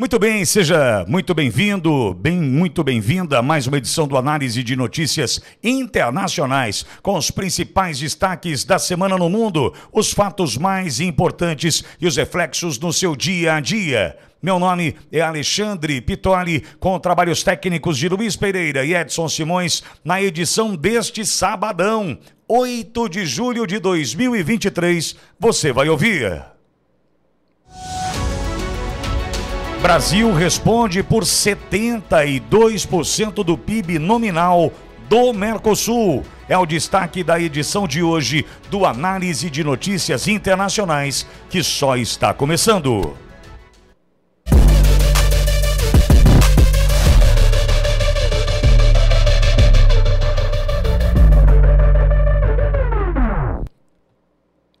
Muito bem, seja muito bem-vindo, bem muito bem-vinda a mais uma edição do Análise de Notícias Internacionais, com os principais destaques da semana no mundo, os fatos mais importantes e os reflexos no seu dia a dia. Meu nome é Alexandre Pitoli, com trabalhos técnicos de Luiz Pereira e Edson Simões, na edição deste sabadão, 8 de julho de 2023. Você vai ouvir. Brasil responde por 72% do PIB nominal do Mercosul. É o destaque da edição de hoje do Análise de Notícias Internacionais, que só está começando.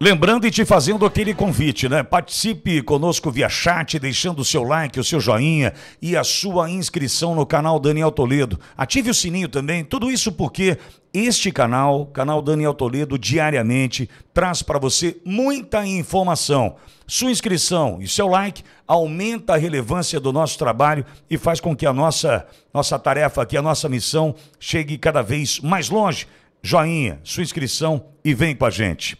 Lembrando e te fazendo aquele convite, né? Participe conosco via chat, deixando o seu like, o seu joinha e a sua inscrição no canal Daniel Toledo. Ative o sininho também, tudo isso porque este canal, canal Daniel Toledo, diariamente traz para você muita informação. Sua inscrição e seu like aumenta a relevância do nosso trabalho e faz com que a nossa, nossa tarefa aqui, a nossa missão, chegue cada vez mais longe. Joinha, sua inscrição e vem com a gente.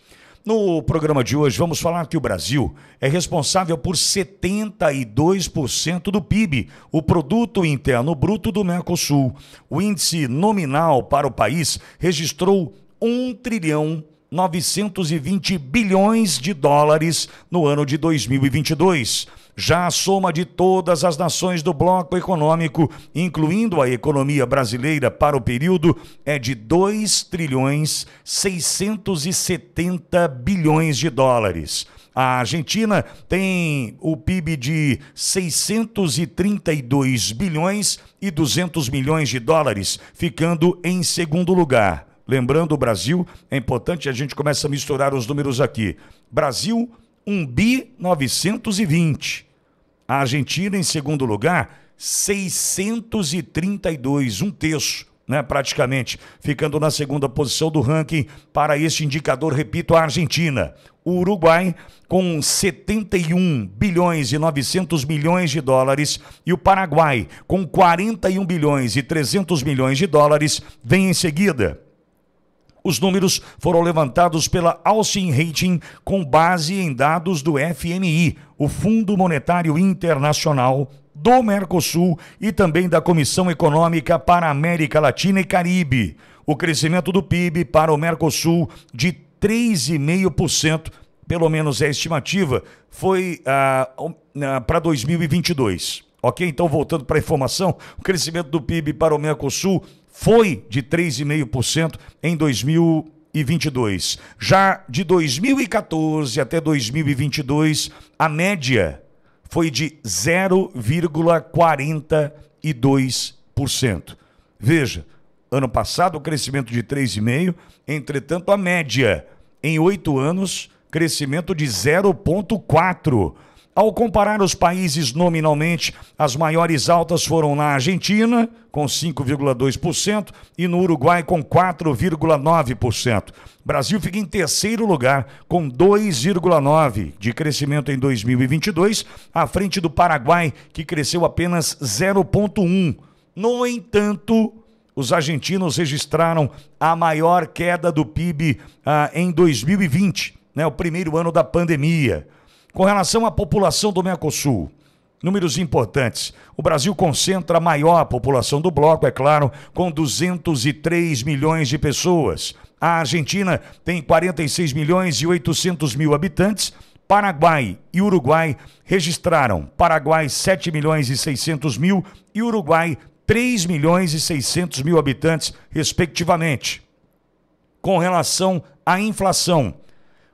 No programa de hoje, vamos falar que o Brasil é responsável por 72% do PIB, o Produto Interno Bruto do Mercosul. O índice nominal para o país registrou 1 trilhão 920 bilhões de dólares no ano de 2022 já a soma de todas as nações do bloco econômico, incluindo a economia brasileira para o período, é de 2 trilhões 670 bilhões de dólares. A Argentina tem o PIB de 632 bilhões e 200 milhões de dólares, ficando em segundo lugar. Lembrando o Brasil, é importante a gente começa a misturar os números aqui. Brasil, 1 bi 920. A Argentina, em segundo lugar, 632, um terço. Né, praticamente, ficando na segunda posição do ranking para este indicador, repito, a Argentina. O Uruguai com 71 bilhões e 900 milhões de dólares e o Paraguai com 41 bilhões e 300 milhões de dólares vem em seguida. Os números foram levantados pela Austin Rating com base em dados do FMI, o Fundo Monetário Internacional, do Mercosul e também da Comissão Econômica para América Latina e Caribe. O crescimento do PIB para o Mercosul de 3,5%, pelo menos é a estimativa, foi ah, ah, para 2022. Ok? Então, voltando para a informação, o crescimento do PIB para o Mercosul foi de 3,5% em 2022. Já de 2014 até 2022, a média foi de 0,42%. Veja, ano passado o crescimento de 3,5%, entretanto a média em oito anos, crescimento de 0,4%. Ao comparar os países nominalmente, as maiores altas foram na Argentina, com 5,2%, e no Uruguai, com 4,9%. Brasil fica em terceiro lugar, com 2,9% de crescimento em 2022, à frente do Paraguai, que cresceu apenas 0,1%. No entanto, os argentinos registraram a maior queda do PIB ah, em 2020, né, o primeiro ano da pandemia. Com relação à população do Mercosul, Números importantes. O Brasil concentra a maior população do bloco, é claro, com 203 milhões de pessoas. A Argentina tem 46 milhões e 800 mil habitantes. Paraguai e Uruguai registraram. Paraguai 7 milhões e 600 mil e Uruguai 3 milhões e 600 mil habitantes, respectivamente. Com relação à inflação,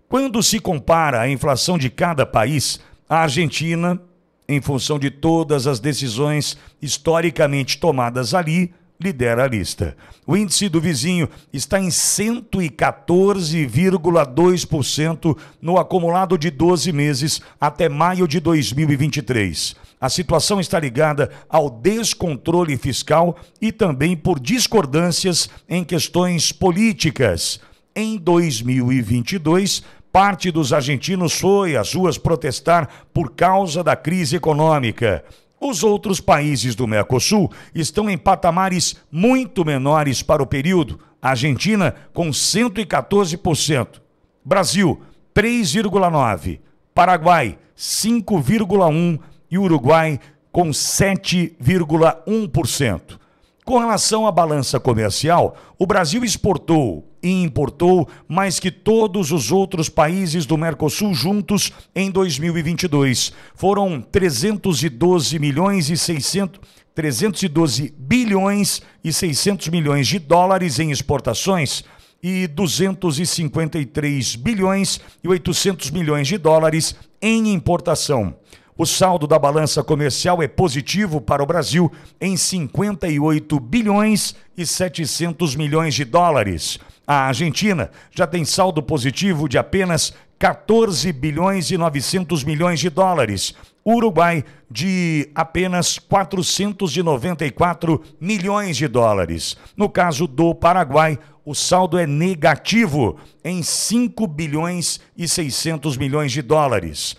quando se compara a inflação de cada país, a Argentina, em função de todas as decisões historicamente tomadas ali, lidera a lista. O índice do vizinho está em 114,2% no acumulado de 12 meses até maio de 2023. A situação está ligada ao descontrole fiscal e também por discordâncias em questões políticas em 2022, parte dos argentinos foi às ruas protestar por causa da crise econômica. Os outros países do Mercosul estão em patamares muito menores para o período. Argentina com 114%, Brasil 3,9%, Paraguai 5,1% e Uruguai com 7,1%. Com relação à balança comercial, o Brasil exportou e importou mais que todos os outros países do Mercosul juntos em 2022. Foram 312 milhões e 600 312 bilhões e 600 milhões de dólares em exportações e 253 bilhões e 800 milhões de dólares em importação. O saldo da balança comercial é positivo para o Brasil em 58 bilhões e 700 milhões de dólares. A Argentina já tem saldo positivo de apenas 14 bilhões e 900 milhões de dólares. Uruguai de apenas 494 milhões de dólares. No caso do Paraguai, o saldo é negativo em 5 bilhões e 600 milhões de dólares.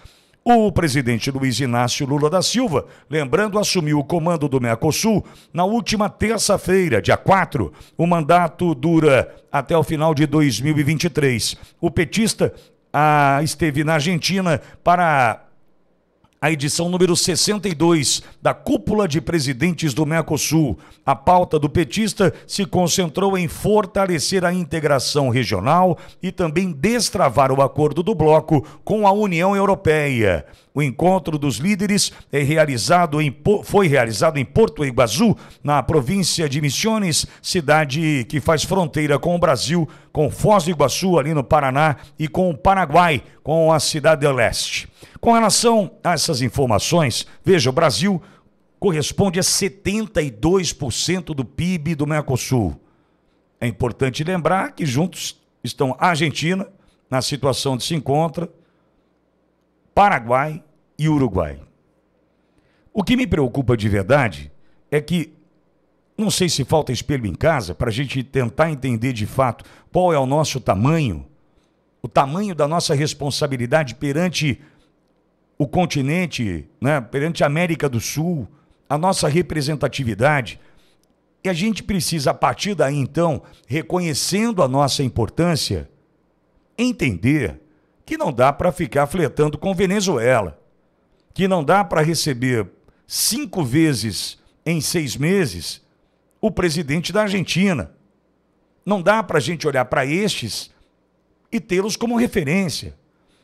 O presidente Luiz Inácio Lula da Silva, lembrando, assumiu o comando do Mercosul na última terça-feira, dia 4. O mandato dura até o final de 2023. O petista ah, esteve na Argentina para a edição número 62 da Cúpula de Presidentes do Mercosul. A pauta do petista se concentrou em fortalecer a integração regional e também destravar o acordo do bloco com a União Europeia. O encontro dos líderes é realizado em, foi realizado em Porto Iguaçu, na província de Misiones, cidade que faz fronteira com o Brasil, com Foz do Iguaçu, ali no Paraná, e com o Paraguai, com a Cidade do Leste. Com relação a essas informações, veja, o Brasil corresponde a 72% do PIB do Mercosul. É importante lembrar que juntos estão a Argentina, na situação de se encontra, Paraguai e Uruguai. O que me preocupa de verdade é que não sei se falta espelho em casa para a gente tentar entender de fato qual é o nosso tamanho, o tamanho da nossa responsabilidade perante o continente, né, perante a América do Sul, a nossa representatividade. E a gente precisa, a partir daí, então, reconhecendo a nossa importância, entender que não dá para ficar fletando com Venezuela, que não dá para receber cinco vezes em seis meses o presidente da Argentina. Não dá para a gente olhar para estes e tê-los como referência.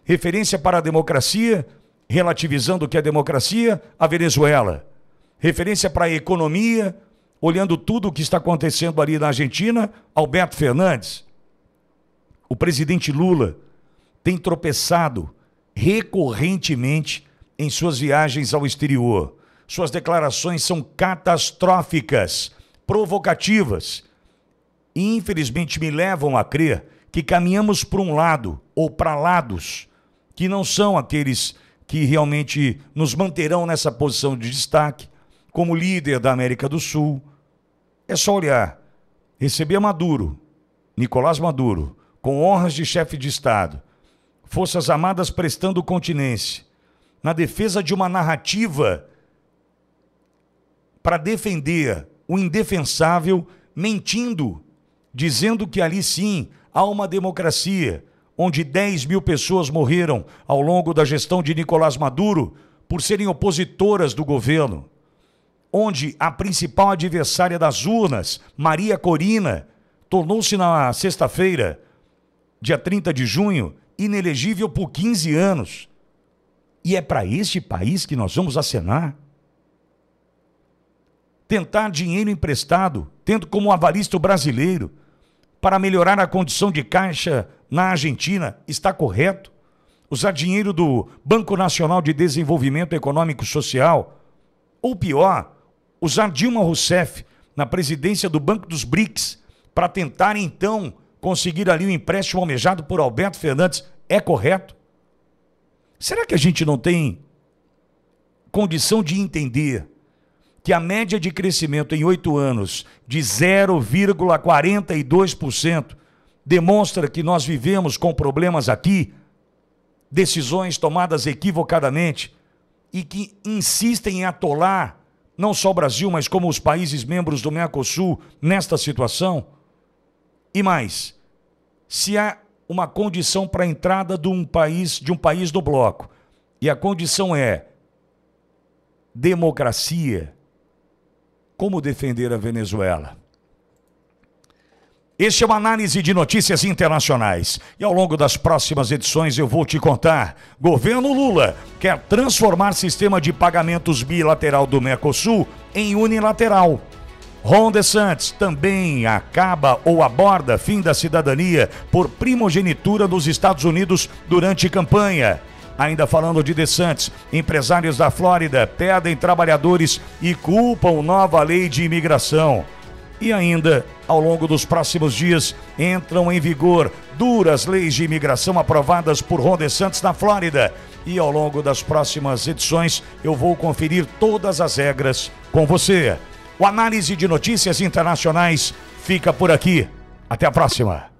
Referência para a democracia, relativizando o que é democracia, a Venezuela. Referência para a economia, olhando tudo o que está acontecendo ali na Argentina, Alberto Fernandes. O presidente Lula tem tropeçado recorrentemente em suas viagens ao exterior. Suas declarações são catastróficas, provocativas e infelizmente me levam a crer que caminhamos para um lado ou para lados que não são aqueles que realmente nos manterão nessa posição de destaque como líder da América do Sul. É só olhar. Receber Maduro, Nicolás Maduro, com honras de chefe de Estado, Forças Armadas prestando continência na defesa de uma narrativa para defender o indefensável, mentindo, dizendo que ali sim há uma democracia, onde 10 mil pessoas morreram ao longo da gestão de Nicolás Maduro por serem opositoras do governo, onde a principal adversária das urnas, Maria Corina, tornou-se na sexta-feira, dia 30 de junho, inelegível por 15 anos. E é para este país que nós vamos acenar? Tentar dinheiro emprestado, tendo como avalista o brasileiro, para melhorar a condição de caixa na Argentina, está correto? Usar dinheiro do Banco Nacional de Desenvolvimento Econômico Social? Ou pior, usar Dilma Rousseff na presidência do Banco dos BRICS para tentar então conseguir ali o um empréstimo almejado por Alberto Fernandes é correto? Será que a gente não tem condição de entender que a média de crescimento em oito anos de 0,42% demonstra que nós vivemos com problemas aqui, decisões tomadas equivocadamente e que insistem em atolar não só o Brasil, mas como os países membros do Mercosul nesta situação? E mais, se há uma condição para a entrada de um país, de um país do bloco, e a condição é democracia, como defender a Venezuela? Este é uma análise de notícias internacionais. E ao longo das próximas edições eu vou te contar. Governo Lula quer transformar sistema de pagamentos bilateral do Mercosul em unilateral. Ron DeSantis também acaba ou aborda fim da cidadania por primogenitura dos Estados Unidos durante campanha. Ainda falando de DeSantis, empresários da Flórida pedem trabalhadores e culpam nova lei de imigração. E ainda, ao longo dos próximos dias, entram em vigor duras leis de imigração aprovadas por Ron DeSantis na Flórida. E ao longo das próximas edições, eu vou conferir todas as regras com você. O análise de notícias internacionais fica por aqui. Até a próxima.